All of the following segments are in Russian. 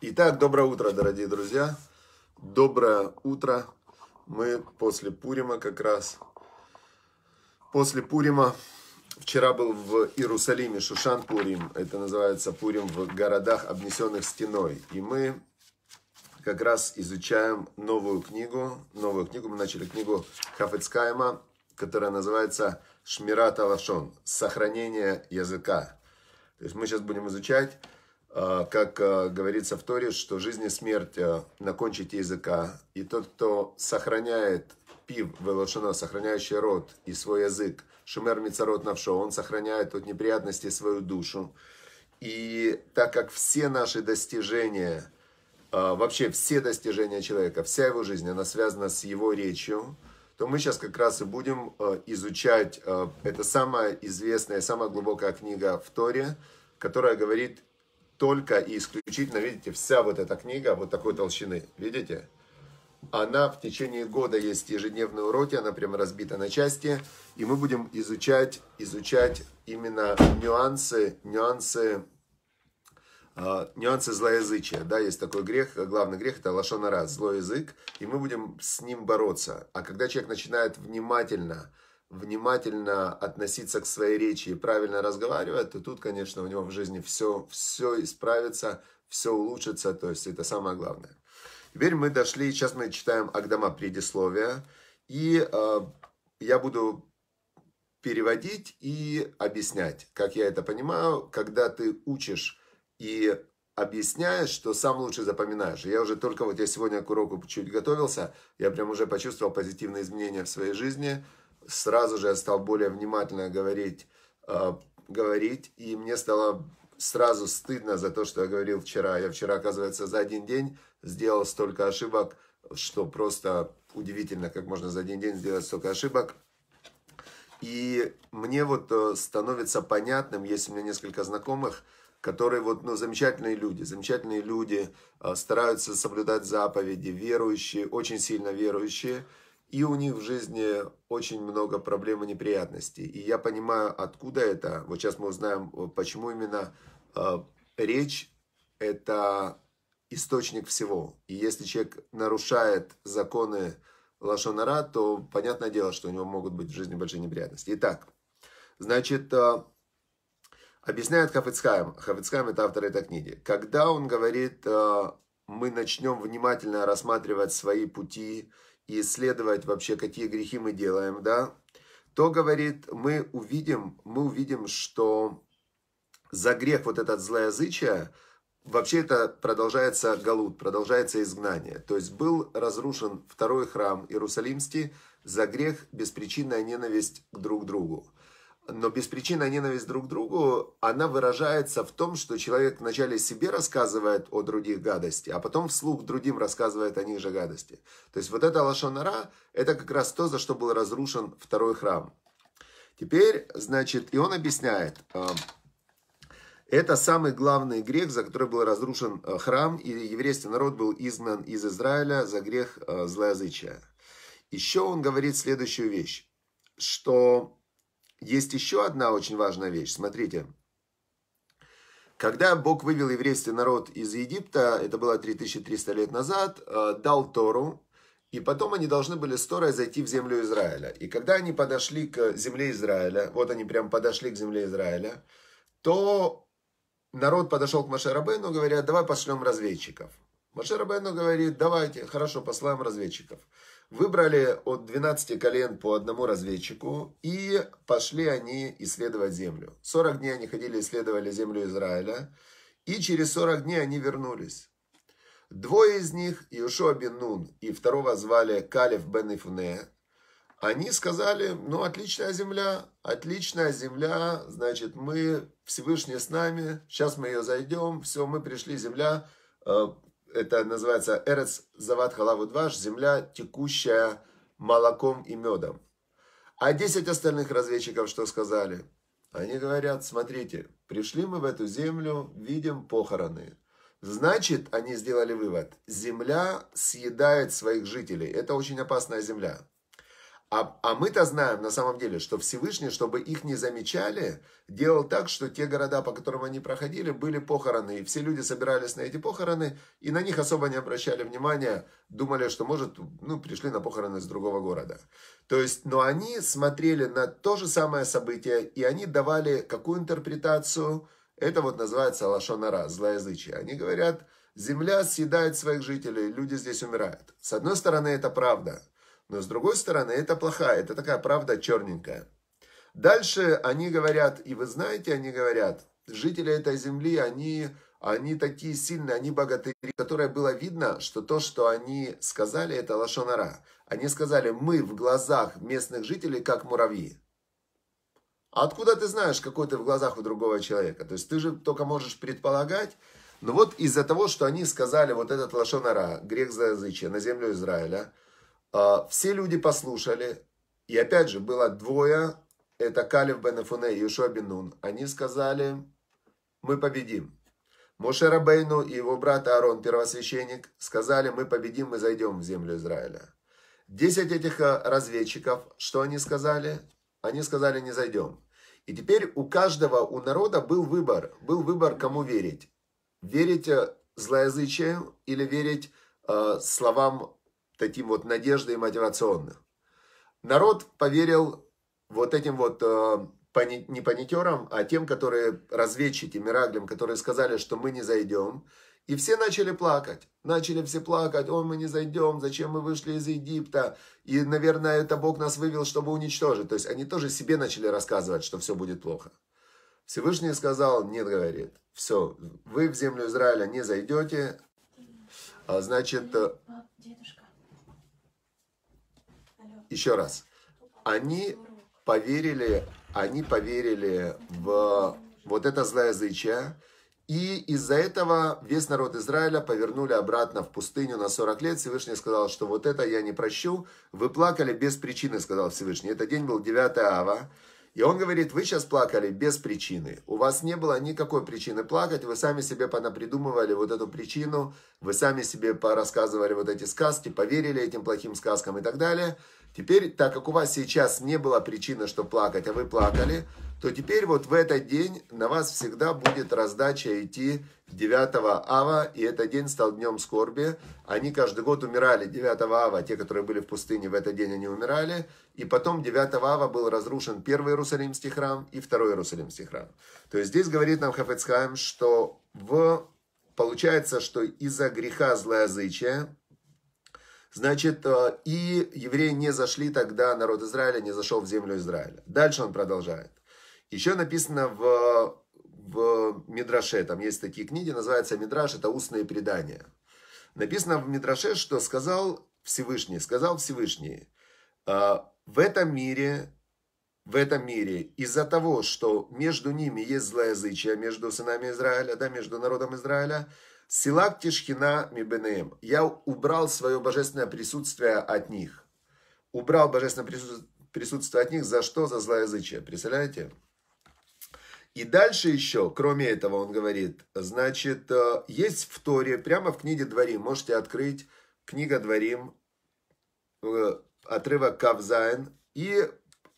Итак, доброе утро, дорогие друзья. Доброе утро. Мы после Пурима как раз. После Пурима. Вчера был в Иерусалиме Шушан Пурим. Это называется Пурим в городах, обнесенных стеной. И мы как раз изучаем новую книгу. Новую книгу. Мы начали книгу Хафицкайма, которая называется Шмират Алашон. Сохранение языка. То есть мы сейчас будем изучать а, как а, говорится в Торе, что жизнь и смерть а, на кончике языка. И тот, кто сохраняет пив велошино, сохраняющий рот и свой язык, шумер мицарот навшо, он сохраняет от неприятностей свою душу. И так как все наши достижения, вообще все достижения человека, вся его жизнь, она связана с его речью, то мы сейчас как раз и будем изучать, это самая известная, самая глубокая книга в Торе, которая говорит только и исключительно, видите, вся вот эта книга вот такой толщины, видите? Она в течение года есть ежедневные уроки, она прям разбита на части, и мы будем изучать, изучать именно нюансы, нюансы, а, нюансы злоязычия, да, есть такой грех, главный грех это лошона раз, злой язык, и мы будем с ним бороться. А когда человек начинает внимательно, внимательно относиться к своей речи и правильно разговаривать, то тут, конечно, у него в жизни все, все исправится, все улучшится, то есть это самое главное. Теперь мы дошли, сейчас мы читаем Агдама предисловия, и э, я буду переводить и объяснять, как я это понимаю, когда ты учишь и объясняешь, что сам лучше запоминаешь. Я уже только вот я сегодня к уроку чуть готовился, я прям уже почувствовал позитивные изменения в своей жизни – сразу же я стал более внимательно говорить, э, говорить, и мне стало сразу стыдно за то, что я говорил вчера. Я вчера, оказывается, за один день сделал столько ошибок, что просто удивительно, как можно за один день сделать столько ошибок. И мне вот э, становится понятным, есть у меня несколько знакомых, которые вот, ну, замечательные люди, замечательные люди, э, стараются соблюдать заповеди, верующие, очень сильно верующие – и у них в жизни очень много проблем и неприятностей. И я понимаю, откуда это. Вот сейчас мы узнаем, э, почему именно э, речь – это источник всего. И если человек нарушает законы Лашонара, то понятное дело, что у него могут быть в жизни большие неприятности. Итак, значит, э, объясняет Хафицхайм. Хафицхайм – это автор этой книги. Когда он говорит, э, мы начнем внимательно рассматривать свои пути, и исследовать вообще, какие грехи мы делаем, да, то, говорит, мы увидим, мы увидим, что за грех вот этот злоязычие, вообще это продолжается галут, продолжается изгнание. То есть был разрушен второй храм Иерусалимский за грех беспричинная ненависть друг к другу но беспричинная ненависть друг к другу, она выражается в том, что человек вначале себе рассказывает о других гадости, а потом вслух другим рассказывает о них же гадости. То есть вот эта лошонара, это как раз то, за что был разрушен второй храм. Теперь, значит, и он объясняет, э, это самый главный грех, за который был разрушен э, храм, и еврейский народ был изгнан из Израиля за грех э, злоязычия. Еще он говорит следующую вещь, что есть еще одна очень важная вещь. Смотрите. Когда Бог вывел еврейский народ из Египта, это было 3300 лет назад, э, дал Тору, и потом они должны были с Торой зайти в землю Израиля. И когда они подошли к земле Израиля, вот они прям подошли к земле Израиля, то народ подошел к Маше Рабейну, говорят, давай пошлем разведчиков. Маше Рабейну говорит, давайте, хорошо, послаем разведчиков. Выбрали от 12 колен по одному разведчику, и пошли они исследовать землю. 40 дней они ходили, исследовали землю Израиля, и через 40 дней они вернулись. Двое из них, Иешуа бен Нун и второго звали Калев бен Ифуне, они сказали, ну, отличная земля, отличная земля, значит, мы, Всевышний с нами, сейчас мы ее зайдем, все, мы пришли, земля, э, это называется Эрец Зават Халаву Дваш, земля, текущая молоком и медом. А 10 остальных разведчиков что сказали? Они говорят, смотрите, пришли мы в эту землю, видим похороны. Значит, они сделали вывод, земля съедает своих жителей. Это очень опасная земля. А, а мы-то знаем на самом деле, что Всевышний, чтобы их не замечали, делал так, что те города, по которым они проходили, были похороны. И все люди собирались на эти похороны, и на них особо не обращали внимания, думали, что, может, ну, пришли на похороны с другого города. То есть, но они смотрели на то же самое событие, и они давали какую интерпретацию? Это вот называется лошонара, злоязычие. Они говорят, земля съедает своих жителей, люди здесь умирают. С одной стороны, это правда – но с другой стороны, это плохая, это такая правда черненькая. Дальше они говорят, и вы знаете, они говорят, жители этой земли, они, они такие сильные, они богатыри, которое было видно, что то, что они сказали, это лошонара. Они сказали, мы в глазах местных жителей как муравьи. А откуда ты знаешь, какой ты в глазах у другого человека? То есть ты же только можешь предполагать. Но вот из-за того, что они сказали вот этот лошонара, грех за язычие, на землю Израиля – а, все люди послушали. И опять же, было двое. Это Калиф бен Эфуне и Ишуа бен Нун. Они сказали, мы победим. Моше Рабейну и его брат Аарон, первосвященник, сказали, мы победим мы зайдем в землю Израиля. Десять этих а, разведчиков, что они сказали? Они сказали, не зайдем. И теперь у каждого, у народа был выбор. Был выбор, кому верить. Верить э, злоязычию или верить э, словам таким вот надеждой мотивационных. Народ поверил вот этим вот э, не паникерам, а тем, которые разведчики, мираглям, которые сказали, что мы не зайдем. И все начали плакать. Начали все плакать. О, мы не зайдем. Зачем мы вышли из Египта? И, наверное, это Бог нас вывел, чтобы уничтожить. То есть они тоже себе начали рассказывать, что все будет плохо. Всевышний сказал, нет, говорит, все, вы в землю Израиля не зайдете. А, значит... Э, Дедушка еще раз, они поверили, они поверили в вот это злоязычие, и из-за этого весь народ Израиля повернули обратно в пустыню на 40 лет. Всевышний сказал, что вот это я не прощу. Вы плакали без причины, сказал Всевышний. Этот день был 9 ава. И он говорит, вы сейчас плакали без причины. У вас не было никакой причины плакать, вы сами себе понапридумывали вот эту причину, вы сами себе порассказывали вот эти сказки, поверили этим плохим сказкам и так далее. Теперь, так как у вас сейчас не было причины, что плакать, а вы плакали, то теперь вот в этот день на вас всегда будет раздача идти 9 ава, и этот день стал днем скорби. Они каждый год умирали 9 ава, те, которые были в пустыне, в этот день они умирали. И потом 9 ава был разрушен первый Иерусалимский храм и второй Иерусалимский храм. То есть здесь говорит нам Хафецхайм, что в... получается, что из-за греха злоязычия, Значит, э, и евреи не зашли тогда, народ Израиля не зашел в землю Израиля. Дальше он продолжает. Еще написано в, в Мидраше, там есть такие книги, называется Мидраш, это устные предания. Написано в Мидраше, что сказал Всевышний, сказал Всевышний, «А, в этом мире, в этом мире, из-за того, что между ними есть злоязычие, между сынами Израиля, да, между народом Израиля, Силак Тишхина Мибенеем. Я убрал свое божественное присутствие от них. Убрал божественное присутствие от них за что? За злоязычие. Представляете? И дальше еще, кроме этого, он говорит, значит, э, есть в Торе, прямо в книге Дворим, можете открыть книга Дворим, э, отрывок Кавзайн и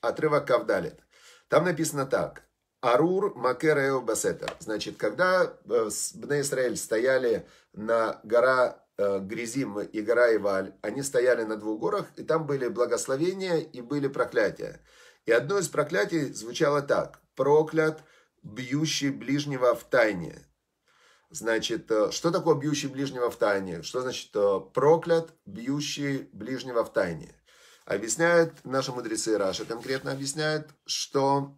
отрывок Кавдалит. Там написано так. Арур Макерео Басета. Значит, когда э, Бне Израиль стояли на гора Гризим и гора Иваль, они стояли на двух горах, и там были благословения и были проклятия. И одно из проклятий звучало так. Проклят бьющий ближнего в тайне. Значит, э, что такое бьющий ближнего в тайне? Что значит э, проклят, бьющий ближнего в тайне? Объясняют наши мудрецы Раша конкретно объясняют, что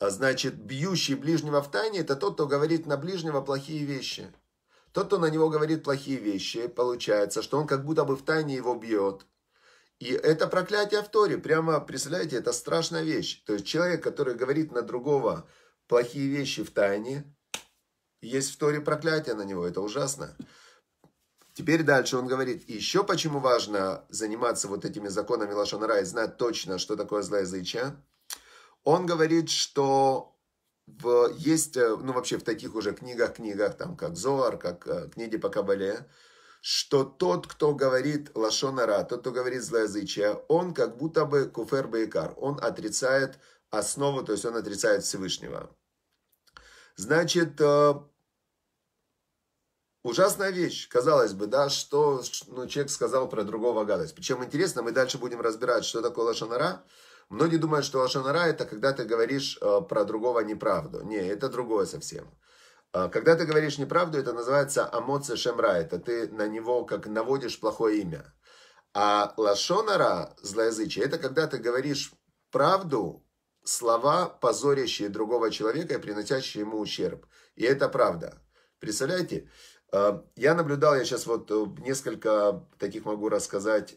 э, значит бьющий ближнего в тайне это тот, кто говорит на ближнего плохие вещи. Тот, кто на него говорит плохие вещи, получается, что он как будто бы в тайне его бьет. И это проклятие в Торе, прямо, представляете, это страшная вещь. То есть человек, который говорит на другого плохие вещи в тайне, есть в Торе проклятие на него, это ужасно. Теперь дальше он говорит, еще почему важно заниматься вот этими законами Лашонара и знать точно, что такое злоязычие. Он говорит, что в, есть, э, ну вообще в таких уже книгах, книгах, там как Зоар, как э, книги по Кабале, что тот, кто говорит лашонара, тот, кто говорит злоязычие, он как будто бы куфер бейкар, он отрицает основу, то есть он отрицает Всевышнего. Значит, э, Ужасная вещь, казалось бы, да, что ну, человек сказал про другого гадость. Причем интересно, мы дальше будем разбирать, что такое лошанара. Многие думают, что лошанара это когда ты говоришь э, про другого неправду. Не, это другое совсем. А, когда ты говоришь неправду, это называется амоция шемра, это ты на него как наводишь плохое имя. А лашонара, злоязычие, это когда ты говоришь правду, слова, позорящие другого человека и приносящие ему ущерб. И это правда. Представляете? А, я наблюдал, я сейчас вот э, несколько таких могу рассказать,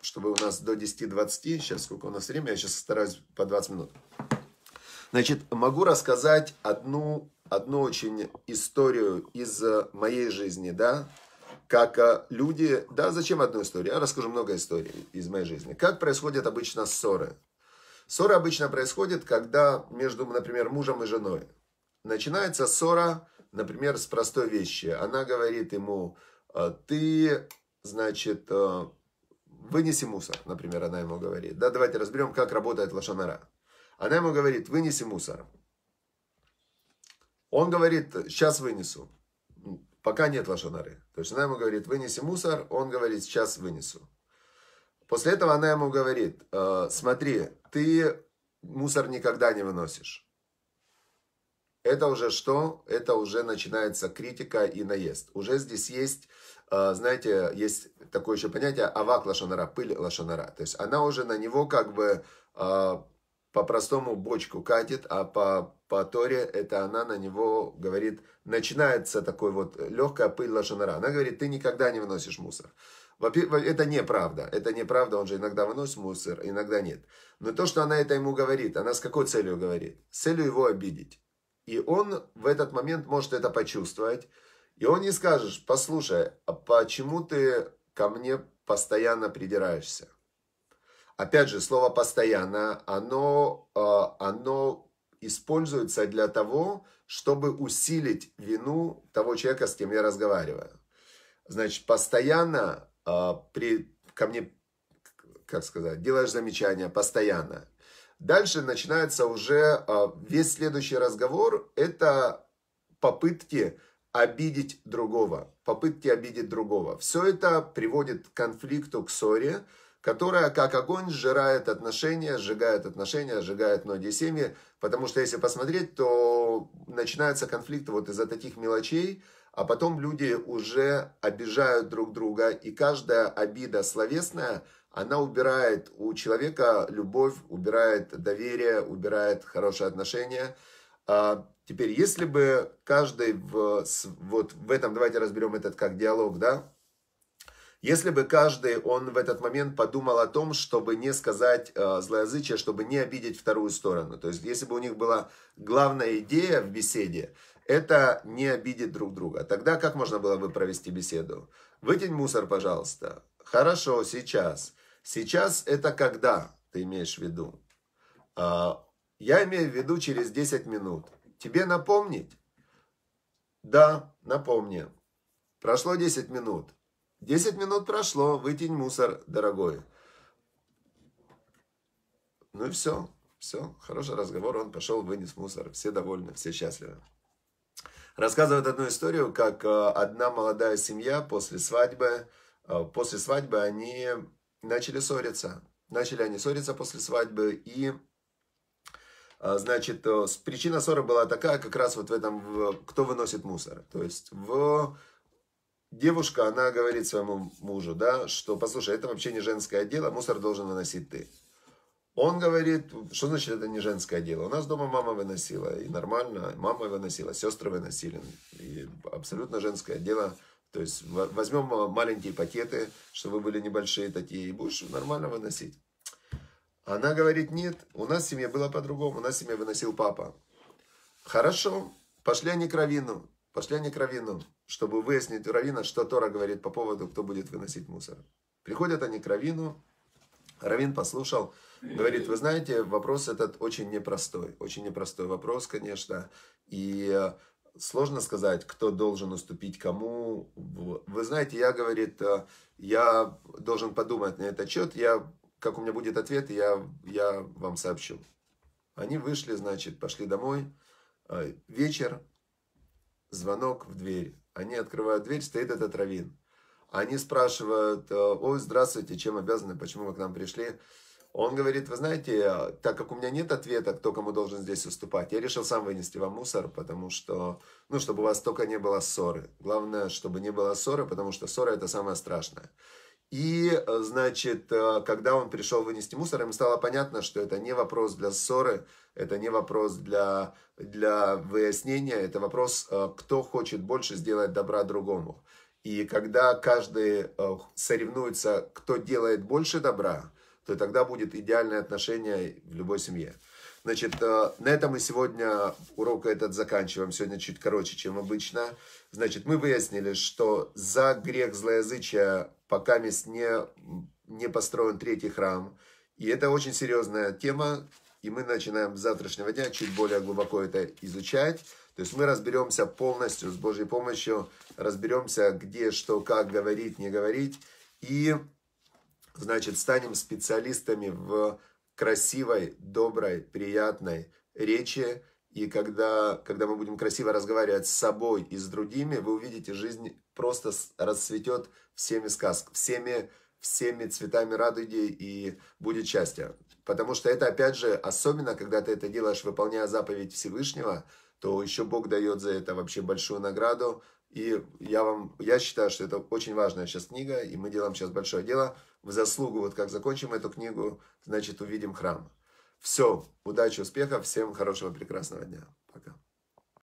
чтобы у нас до 10-20, сейчас сколько у нас времени, я сейчас стараюсь по 20 минут. Значит, могу рассказать одну одну очень историю из э, моей жизни, да, как э, люди, да, зачем одну историю? Я расскажу много историй из моей жизни. Как происходят обычно ссоры? Ссоры обычно происходят, когда между, например, мужем и женой. Начинается ссора, например, с простой вещи. Она говорит ему, «Э, ты, значит, вынеси мусор, например, она ему говорит. Да, давайте разберем, как работает лошонара. Она ему говорит, вынеси мусор. Он говорит, сейчас вынесу. Пока нет лошонары. То есть она ему говорит, вынеси мусор. Он говорит, сейчас вынесу. После этого она ему говорит, «Э, смотри, ты мусор никогда не выносишь. Это уже что? Это уже начинается критика и наезд. Уже здесь есть, э, знаете, есть такое еще понятие авак лошонара, пыль лошонара. То есть она уже на него как бы э, по-простому бочку катит, а по по Торе, это она на него говорит, начинается такой вот э, легкая пыль лошанара. Она говорит, ты никогда не выносишь мусор. Это неправда, это неправда, он же иногда выносит мусор, иногда нет. Но то, что она это ему говорит, она с какой целью говорит? С целью его обидеть. И он в этот момент может это почувствовать. И он не скажешь, послушай, а почему ты ко мне постоянно придираешься? Опять же, слово «постоянно», оно, э, оно используется для того, чтобы усилить вину того человека, с кем я разговариваю. Значит, постоянно э, при, ко мне, как сказать, делаешь замечания, постоянно. Дальше начинается уже э, весь следующий разговор, это попытки обидеть другого, попытки обидеть другого. Все это приводит к конфликту, к ссоре, которая как огонь сжирает отношения, сжигает отношения, сжигает многие семьи, потому что если посмотреть, то начинается конфликт вот из-за таких мелочей, а потом люди уже обижают друг друга, и каждая обида словесная, она убирает у человека любовь, убирает доверие, убирает хорошие отношения. А теперь, если бы каждый в, вот в этом, давайте разберем этот как диалог, да, если бы каждый, он в этот момент подумал о том, чтобы не сказать э, злоязычие, чтобы не обидеть вторую сторону. То есть, если бы у них была главная идея в беседе, это не обидеть друг друга. Тогда как можно было бы провести беседу? Выкинь мусор, пожалуйста. Хорошо, сейчас. Сейчас это когда ты имеешь в виду? А, я имею в виду через 10 минут. Тебе напомнить? Да, напомни. Прошло 10 минут. 10 минут прошло, вытень мусор, дорогой. Ну и все, все, хороший разговор, он пошел, вынес мусор, все довольны, все счастливы. Рассказывают одну историю, как э, одна молодая семья после свадьбы, э, после свадьбы они начали ссориться. Начали они ссориться после свадьбы и э, Значит, причина ссоры была такая, как раз вот в этом, кто выносит мусор. То есть в девушка, она говорит своему мужу, да, что, послушай, это вообще не женское дело, мусор должен выносить ты. Он говорит, что значит это не женское дело? У нас дома мама выносила, и нормально, мама выносила, сестры выносили. И абсолютно женское дело. То есть возьмем э, маленькие пакеты, чтобы были небольшие такие, и будешь нормально выносить. Она говорит, нет, у нас в семье было по-другому, у нас в семье выносил папа. Хорошо, пошли они к Равину. Пошли они к Равину, чтобы выяснить у Равина, что Тора говорит по поводу, кто будет выносить мусор. Приходят они к Равину, Равин послушал, говорит, вы знаете, вопрос этот очень непростой, очень непростой вопрос, конечно, и э, сложно сказать, кто должен уступить кому. Вы знаете, я, говорит, э, я должен подумать на этот счет, я, как у меня будет ответ, я, я вам сообщу. Они вышли, значит, пошли домой, э, вечер, звонок в дверь. Они открывают дверь, стоит этот раввин. Они спрашивают, э, ой, здравствуйте, чем обязаны, почему вы к нам пришли? Он говорит, вы знаете, э, так как у меня нет ответа, кто кому должен здесь уступать, я решил сам вынести вам мусор, потому что, ну, чтобы у вас только не было ссоры. Главное, чтобы не было ссоры, потому что ссора это самое страшное. И, э, значит, э, когда он пришел вынести мусор, им стало понятно, что это не вопрос для ссоры, это не вопрос для, для выяснения, это вопрос, э, кто хочет больше сделать добра другому. И когда каждый соревнуется, кто делает больше добра, то тогда будет идеальное отношение в любой семье. Значит, э, на этом мы сегодня урок этот заканчиваем. Сегодня чуть короче, чем обычно. Значит, мы выяснили, что за грех злоязычия пока мест не, не построен третий храм. И это очень серьезная тема, и мы начинаем с завтрашнего дня чуть более глубоко это изучать. То есть мы разберемся полностью, с Божьей помощью, разберемся, где, что, как говорить, не говорить. И, значит, станем специалистами в красивой, доброй, приятной речи. И когда, когда мы будем красиво разговаривать с собой и с другими, вы увидите, жизнь просто расцветет всеми сказк, всеми, всеми цветами радуги и будет счастье. Потому что это, опять же, особенно, когда ты это делаешь, выполняя заповедь Всевышнего, то еще Бог дает за это вообще большую награду, и я вам, я считаю, что это очень важная сейчас книга, и мы делаем сейчас большое дело. В заслугу, вот как закончим эту книгу, значит, увидим храм. Все, удачи, успехов, всем хорошего, прекрасного дня. Пока.